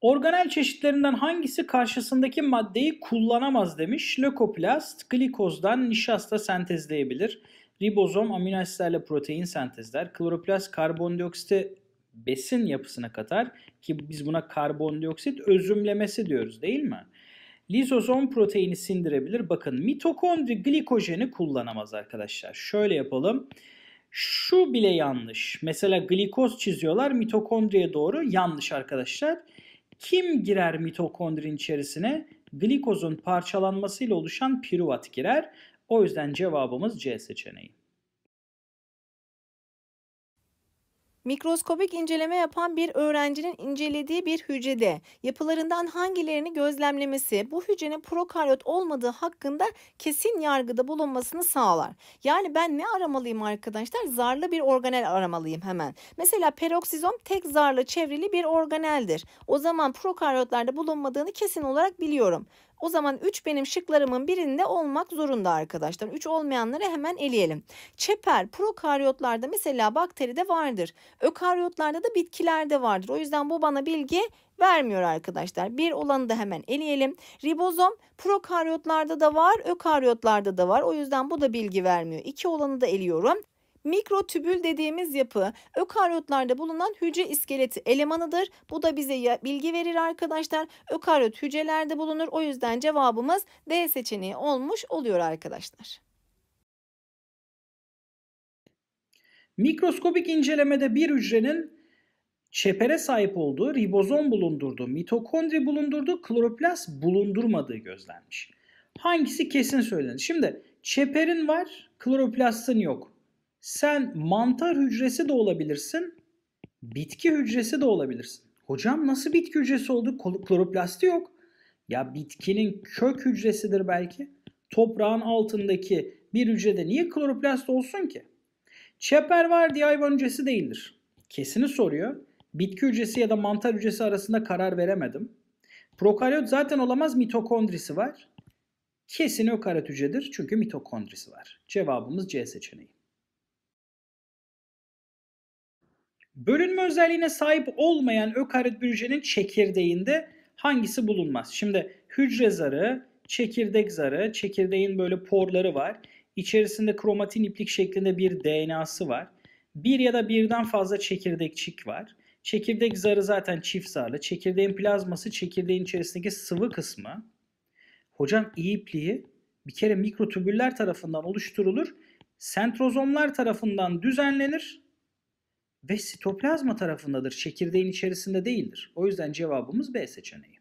Organel çeşitlerinden hangisi karşısındaki maddeyi kullanamaz demiş. Lökoplast glikozdan nişasta sentezleyebilir. Ribozom amino asitlerle protein sentezler. Kloroplast karbondioksiti besin yapısına katar ki biz buna karbondioksit özümlemesi diyoruz değil mi? Lizozom proteini sindirebilir. Bakın mitokondri glikojeni kullanamaz arkadaşlar. Şöyle yapalım. Şu bile yanlış. Mesela glikoz çiziyorlar mitokondriye doğru yanlış arkadaşlar. Kim girer mitokondrin içerisine? Glikozun parçalanmasıyla oluşan piruvat girer. O yüzden cevabımız C seçeneği. Mikroskopik inceleme yapan bir öğrencinin incelediği bir hücrede yapılarından hangilerini gözlemlemesi bu hücrenin prokaryot olmadığı hakkında kesin yargıda bulunmasını sağlar. Yani ben ne aramalıyım arkadaşlar? Zarlı bir organel aramalıyım hemen. Mesela peroksizom tek zarlı çevrili bir organeldir. O zaman prokaryotlarda bulunmadığını kesin olarak biliyorum. O zaman 3 benim şıklarımın birinde olmak zorunda arkadaşlar. 3 olmayanları hemen eleyelim. Çeper prokaryotlarda mesela bakteri de vardır. Ökaryotlarda da bitkilerde vardır. O yüzden bu bana bilgi vermiyor arkadaşlar. Bir olanı da hemen eleyelim. Ribozom prokaryotlarda da var, ökaryotlarda da var. O yüzden bu da bilgi vermiyor. İki olanı da eliyorum. Mikrotübül dediğimiz yapı ökaryotlarda bulunan hücre iskeleti elemanıdır. Bu da bize bilgi verir arkadaşlar. Ökaryot hücrelerde bulunur. O yüzden cevabımız D seçeneği olmuş oluyor arkadaşlar. Mikroskopik incelemede bir hücrenin çepere sahip olduğu ribozom bulundurduğu, mitokondri bulundurduğu, kloroplast bulundurmadığı gözlenmiş. Hangisi kesin söylenir? Şimdi çeperin var, kloroplastın yok. Sen mantar hücresi de olabilirsin, bitki hücresi de olabilirsin. Hocam nasıl bitki hücresi oldu? Kloroplasti yok. Ya bitkinin kök hücresidir belki. Toprağın altındaki bir hücrede niye kloroplast olsun ki? Çeper var diye hayvan hücresi değildir. Kesini soruyor. Bitki hücresi ya da mantar hücresi arasında karar veremedim. Prokaryot zaten olamaz mitokondrisi var. Kesin ökaryot hücredir çünkü mitokondrisi var. Cevabımız C seçeneği. Bölünme özelliğine sahip olmayan ökarit bir hücrenin çekirdeğinde hangisi bulunmaz? Şimdi hücre zarı, çekirdek zarı, çekirdeğin böyle porları var. İçerisinde kromatin iplik şeklinde bir DNA'sı var. Bir ya da birden fazla çekirdekçik var. Çekirdek zarı zaten çift zarlı. Çekirdeğin plazması çekirdeğin içerisindeki sıvı kısmı. Hocam iyi ipliği bir kere mikrotübüller tarafından oluşturulur. Sentrozomlar tarafından düzenlenir ve sitoplazma tarafındadır. Çekirdeğin içerisinde değildir. O yüzden cevabımız B seçeneği.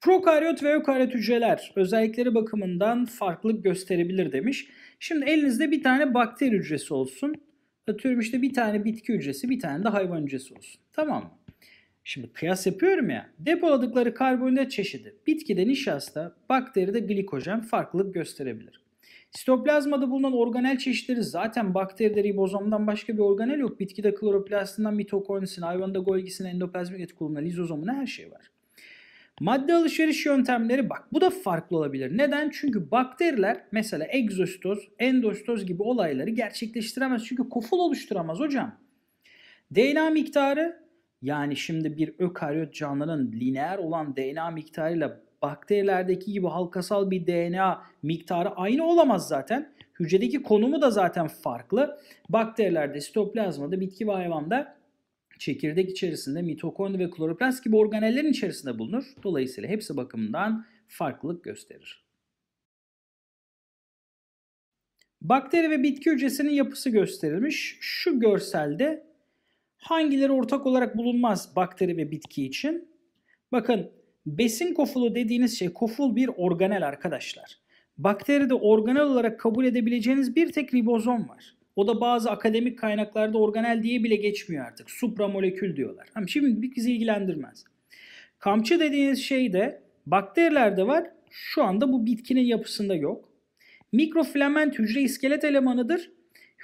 Prokaryot ve ökaryot hücreler özellikleri bakımından farklılık gösterebilir demiş. Şimdi elinizde bir tane bakteri hücresi olsun. Atıyorum işte bir tane bitki hücresi, bir tane de hayvan hücresi olsun. Tamam mı? Şimdi kıyas yapıyorum ya. Depoladıkları karbonhidrat çeşidi bitkide nişasta, bakteride glikojen farklılık gösterebilir. Sitoplazmada bulunan organel çeşitleri zaten bakteride ribozomdan başka bir organel yok. Bitkide kloroplastinden mitokondrisine, hayvanda Golgi'sine, endoplazmik etikuluna, lizozomuna her şey var. Madde alışveriş yöntemleri bak bu da farklı olabilir. Neden? Çünkü bakteriler mesela egzostoz, endostoz gibi olayları gerçekleştiremez. Çünkü kofol oluşturamaz hocam. DNA miktarı yani şimdi bir ökaryot canlının lineer olan DNA miktarıyla bakterilerdeki gibi halkasal bir DNA miktarı aynı olamaz zaten. Hücredeki konumu da zaten farklı. Bakterilerde, sitoplazmada, bitki ve hayvanda çekirdek içerisinde mitokondri ve kloroplast gibi organellerin içerisinde bulunur. Dolayısıyla hepsi bakımından farklılık gösterir. Bakteri ve bitki hücresinin yapısı gösterilmiş. Şu görselde hangileri ortak olarak bulunmaz bakteri ve bitki için? Bakın besin kofulu dediğiniz şey koful bir organel arkadaşlar. Bakteride organel olarak kabul edebileceğiniz bir tek ribozom var. O da bazı akademik kaynaklarda organel diye bile geçmiyor artık. Supramolekül diyorlar. Şimdi bir bizi ilgilendirmez. Kamçı dediğiniz şey de bakterilerde var. Şu anda bu bitkinin yapısında yok. Mikrofilament hücre iskelet elemanıdır.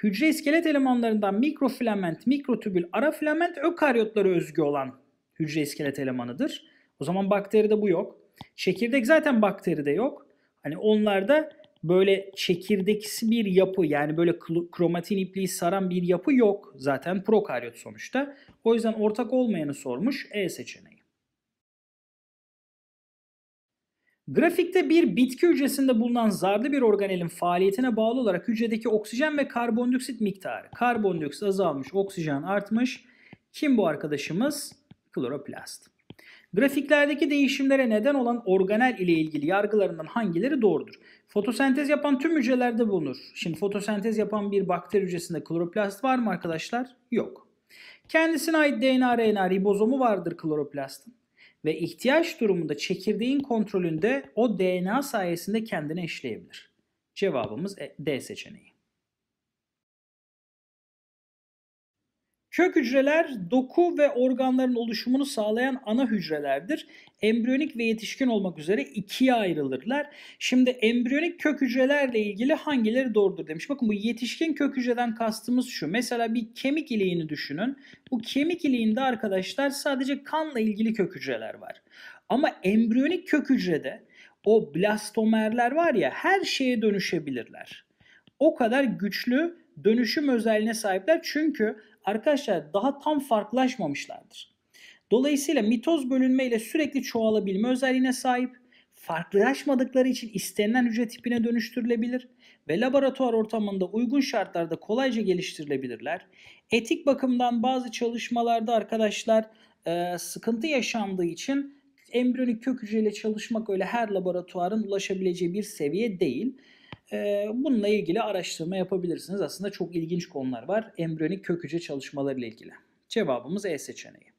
Hücre iskelet elemanlarından mikrofilament, mikrotübül, arafilament ökaryotlara özgü olan hücre iskelet elemanıdır. O zaman bakteride bu yok. Çekirdek zaten bakteride yok. Hani onlarda böyle çekirdeksi bir yapı yani böyle kromatin ipliği saran bir yapı yok. Zaten prokaryot sonuçta. O yüzden ortak olmayanı sormuş E seçeneği. Grafikte bir bitki hücresinde bulunan zarlı bir organelin faaliyetine bağlı olarak hücredeki oksijen ve karbondioksit miktarı. Karbondioksit azalmış, oksijen artmış. Kim bu arkadaşımız? Kloroplast. Grafiklerdeki değişimlere neden olan organel ile ilgili yargılarından hangileri doğrudur? Fotosentez yapan tüm hücrelerde bulunur. Şimdi fotosentez yapan bir bakteri hücresinde kloroplast var mı arkadaşlar? Yok. Kendisine ait DNA RNA ribozomu vardır kloroplastın ve ihtiyaç durumunda çekirdeğin kontrolünde o DNA sayesinde kendini eşleyebilir. Cevabımız e, D seçeneği. Kök hücreler doku ve organların oluşumunu sağlayan ana hücrelerdir. Embriyonik ve yetişkin olmak üzere ikiye ayrılırlar. Şimdi embriyonik kök hücrelerle ilgili hangileri doğrudur demiş. Bakın bu yetişkin kök hücreden kastımız şu. Mesela bir kemik iliğini düşünün. Bu kemik iliğinde arkadaşlar sadece kanla ilgili kök hücreler var. Ama embriyonik kök hücrede o blastomerler var ya her şeye dönüşebilirler. O kadar güçlü dönüşüm özelliğine sahipler çünkü arkadaşlar daha tam farklılaşmamışlardır. Dolayısıyla mitoz bölünme ile sürekli çoğalabilme özelliğine sahip, farklılaşmadıkları için istenilen hücre tipine dönüştürülebilir ve laboratuvar ortamında uygun şartlarda kolayca geliştirilebilirler. Etik bakımdan bazı çalışmalarda arkadaşlar e, sıkıntı yaşandığı için embriyonik kök hücreyle çalışmak öyle her laboratuvarın ulaşabileceği bir seviye değil. Bununla ilgili araştırma yapabilirsiniz. Aslında çok ilginç konular var. Embriyonik kök hücre ile ilgili. Cevabımız E seçeneği.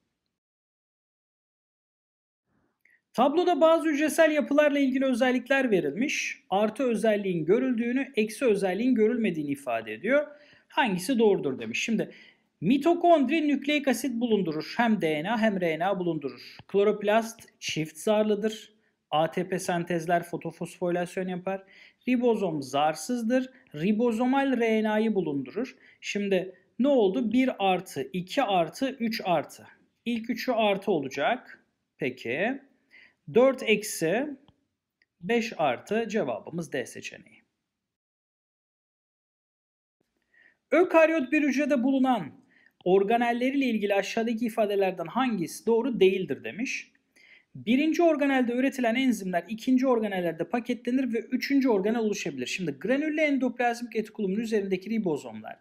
Tabloda bazı hücresel yapılarla ilgili özellikler verilmiş. Artı özelliğin görüldüğünü, eksi özelliğin görülmediğini ifade ediyor. Hangisi doğrudur demiş. Şimdi mitokondri nükleik asit bulundurur. Hem DNA hem RNA bulundurur. Kloroplast çift zarlıdır. ATP sentezler fotofosforilasyon yapar. Ribozom zarsızdır. Ribozomal RNA'yı bulundurur. Şimdi ne oldu? 1 artı, 2 artı, 3 artı. İlk 3'ü artı olacak. Peki. 4 eksi, 5 artı cevabımız D seçeneği. Ökaryot bir hücrede bulunan organelleriyle ilgili aşağıdaki ifadelerden hangisi doğru değildir demiş. Birinci organelde üretilen enzimler ikinci organellerde paketlenir ve üçüncü organel oluşabilir. Şimdi granüllü endoplazmik retikulumun üzerindeki ribozomlar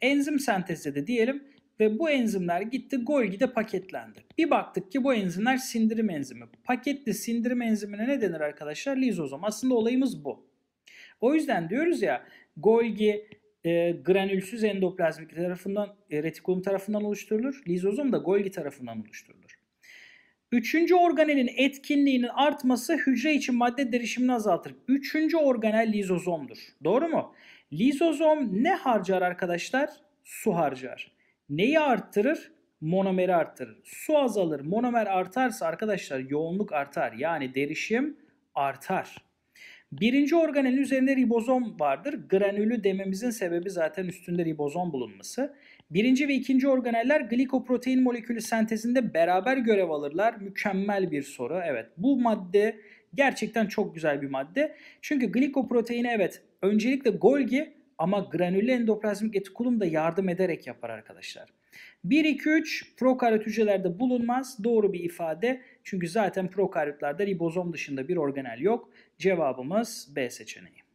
enzim sentezledi diyelim ve bu enzimler gitti Golgi'de paketlendi. Bir baktık ki bu enzimler sindirim enzimi. Paketli sindirim enzimine ne denir arkadaşlar? Lizozom. Aslında olayımız bu. O yüzden diyoruz ya Golgi e, granülsüz endoplazmik tarafından, e, retikulum tarafından oluşturulur. Lizozom da Golgi tarafından oluşturulur. Üçüncü organelin etkinliğinin artması hücre için madde derişimini azaltır. Üçüncü organel lizozomdur. Doğru mu? Lizozom ne harcar arkadaşlar? Su harcar. Neyi arttırır? Monomeri arttırır. Su azalır, monomer artarsa arkadaşlar yoğunluk artar. Yani derişim artar. Birinci organelin üzerinde ribozom vardır. Granülü dememizin sebebi zaten üstünde ribozom bulunması. Birinci ve ikinci organeller glikoprotein molekülü sentezinde beraber görev alırlar. Mükemmel bir soru. Evet bu madde gerçekten çok güzel bir madde. Çünkü glikoproteini evet öncelikle Golgi ama granüllü endoplazmik etikulum da yardım ederek yapar arkadaşlar. 1, 2, 3 prokaryot hücrelerde bulunmaz. Doğru bir ifade. Çünkü zaten prokaryotlarda ribozom dışında bir organel yok. Cevabımız B seçeneği.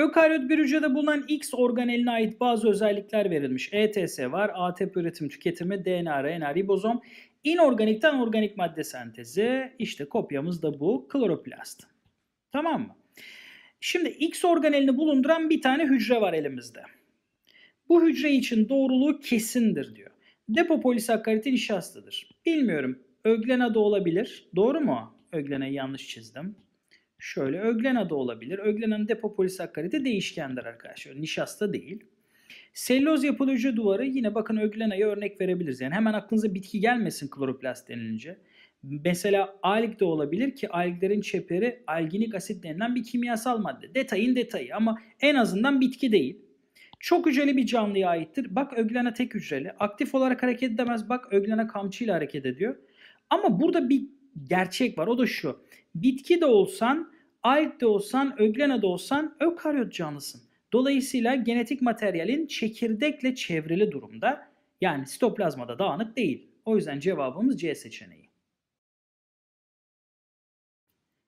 Ökaryot bir hücrede bulunan X organeline ait bazı özellikler verilmiş. ETS var, ATP üretim tüketimi, DNA, RNA, ribozom, inorganikten organik madde sentezi. İşte kopyamız da bu kloroplast. Tamam mı? Şimdi X organelini bulunduran bir tane hücre var elimizde. Bu hücre için doğruluğu kesindir diyor. Depo polisakkaritin nişastıdır. Bilmiyorum. Öglen adı olabilir. Doğru mu? Öglen'e yanlış çizdim. Şöyle öglena da olabilir. Öglena'nın depo polisakkaridi değişkendir arkadaşlar. Nişasta değil. Selloz yapılıcı duvarı yine bakın öglenaya örnek verebiliriz. Yani hemen aklınıza bitki gelmesin kloroplast denilince. Mesela alg de olabilir ki alglerin çeperi alginik asit denilen bir kimyasal madde. Detayın detayı ama en azından bitki değil. Çok hücreli bir canlıya aittir. Bak öglena tek hücreli. Aktif olarak hareket edemez. Bak öglena kamçıyla hareket ediyor. Ama burada bir gerçek var. O da şu bitki de olsan, alg de olsan, öglena de olsan ökaryot canlısın. Dolayısıyla genetik materyalin çekirdekle çevrili durumda. Yani sitoplazmada dağınık değil. O yüzden cevabımız C seçeneği.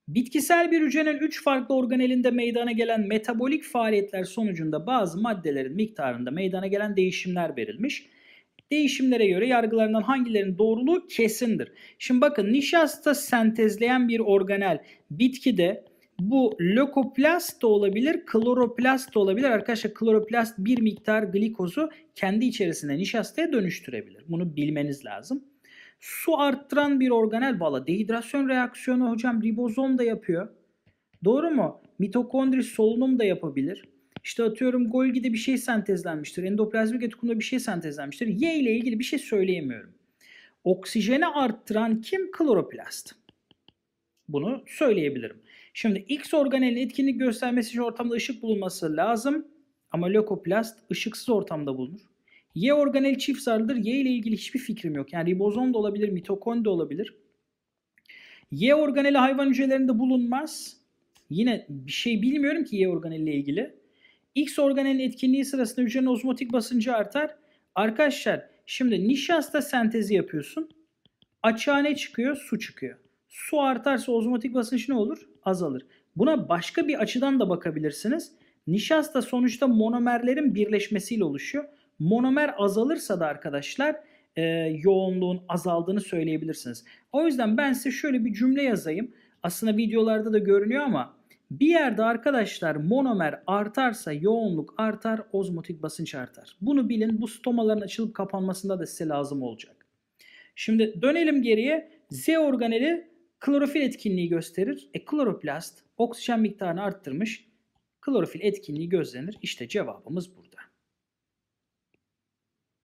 Bitkisel bir hücrenin 3 farklı organelinde meydana gelen metabolik faaliyetler sonucunda bazı maddelerin miktarında meydana gelen değişimler verilmiş. Değişimlere göre yargılarından hangilerinin doğruluğu kesindir. Şimdi bakın nişasta sentezleyen bir organel bitkide bu lökoplast da olabilir, kloroplast da olabilir. Arkadaşlar kloroplast bir miktar glikozu kendi içerisinde nişastaya dönüştürebilir. Bunu bilmeniz lazım. Su arttıran bir organel valla dehidrasyon reaksiyonu hocam ribozom da yapıyor. Doğru mu? Mitokondri solunum da yapabilir. İşte atıyorum Golgi'de bir şey sentezlenmiştir. Endoplazmik etikumda bir şey sentezlenmiştir. Y ile ilgili bir şey söyleyemiyorum. Oksijeni arttıran kim? Kloroplast. Bunu söyleyebilirim. Şimdi X organelin etkinlik göstermesi için ortamda ışık bulunması lazım. Ama lökoplast ışıksız ortamda bulunur. Y organel çift zarlıdır. Y ile ilgili hiçbir fikrim yok. Yani ribozom da olabilir, mitokondri olabilir. Y organeli hayvan hücrelerinde bulunmaz. Yine bir şey bilmiyorum ki Y organeli ile ilgili. X organelin etkinliği sırasında hücrenin ozmotik basıncı artar. Arkadaşlar şimdi nişasta sentezi yapıyorsun. Açığa ne çıkıyor? Su çıkıyor. Su artarsa ozmotik basınç ne olur? Azalır. Buna başka bir açıdan da bakabilirsiniz. Nişasta sonuçta monomerlerin birleşmesiyle oluşuyor. Monomer azalırsa da arkadaşlar e, yoğunluğun azaldığını söyleyebilirsiniz. O yüzden ben size şöyle bir cümle yazayım. Aslında videolarda da görünüyor ama bir yerde arkadaşlar monomer artarsa yoğunluk artar, ozmotik basınç artar. Bunu bilin bu stomaların açılıp kapanmasında da size lazım olacak. Şimdi dönelim geriye. Z organeli klorofil etkinliği gösterir. E kloroplast oksijen miktarını arttırmış. Klorofil etkinliği gözlenir. İşte cevabımız bu.